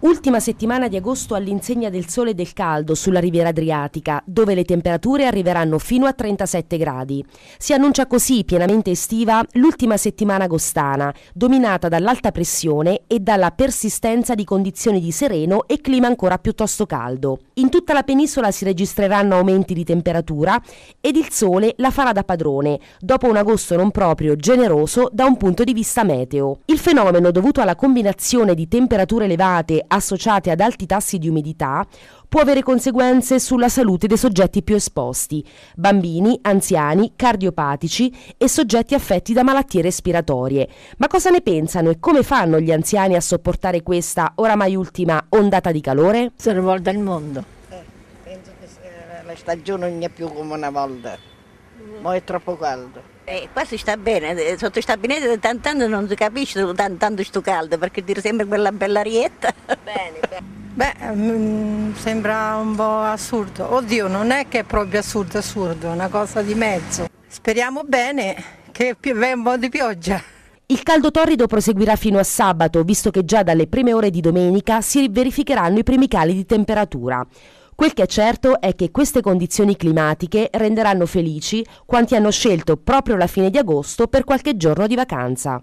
Ultima settimana di agosto all'insegna del sole e del caldo sulla riviera adriatica, dove le temperature arriveranno fino a 37 gradi. Si annuncia così pienamente estiva l'ultima settimana agostana, dominata dall'alta pressione e dalla persistenza di condizioni di sereno e clima ancora piuttosto caldo. In tutta la penisola si registreranno aumenti di temperatura ed il sole la farà da padrone, dopo un agosto non proprio generoso da un punto di vista meteo. Il fenomeno dovuto alla combinazione di temperature elevate associate ad alti tassi di umidità può avere conseguenze sulla salute dei soggetti più esposti, bambini, anziani, cardiopatici e soggetti affetti da malattie respiratorie. Ma cosa ne pensano e come fanno gli anziani a sopportare questa oramai ultima ondata di calore? Si rivolta il mondo. Eh, penso che eh, la stagione non è più come una volta, ma è troppo caldo. Eh, qua si sta bene, eh, sotto sta binetta eh, di tant'anni non si capisce tanto sto caldo perché dire sempre quella bella rietta. Bene, bene. Beh, mm, sembra un po' assurdo. Oddio, non è che è proprio assurdo, assurdo, è una cosa di mezzo. Speriamo bene che venga un po' di pioggia. Il caldo torrido proseguirà fino a sabato, visto che già dalle prime ore di domenica si verificheranno i primi cali di temperatura. Quel che è certo è che queste condizioni climatiche renderanno felici quanti hanno scelto proprio la fine di agosto per qualche giorno di vacanza.